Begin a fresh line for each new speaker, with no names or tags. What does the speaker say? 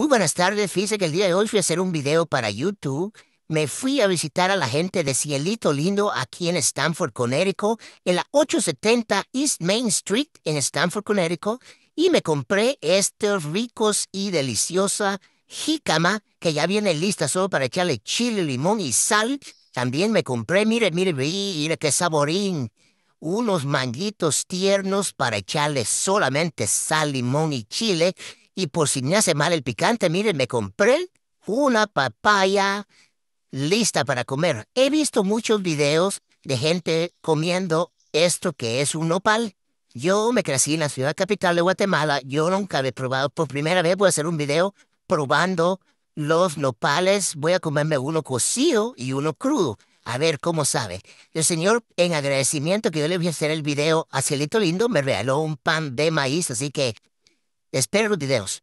Muy buenas tardes, fíjese que el día de hoy fui a hacer un video para YouTube. Me fui a visitar a la gente de Cielito Lindo aquí en Stanford, Connecticut, en la 870 East Main Street en Stanford, Connecticut, y me compré estos ricos y deliciosa jícama que ya viene lista solo para echarle chile, limón y sal. También me compré, mire, mire, mire qué saborín. Unos manguitos tiernos para echarle solamente sal, limón y chile y por si me hace mal el picante, miren, me compré una papaya lista para comer. He visto muchos videos de gente comiendo esto que es un nopal. Yo me crecí en la ciudad capital de Guatemala. Yo nunca había probado. Por primera vez voy a hacer un video probando los nopales. Voy a comerme uno cocido y uno crudo. A ver cómo sabe. El señor, en agradecimiento que yo le voy a hacer el video a Cielito Lindo, me regaló un pan de maíz. Así que Espero los videos.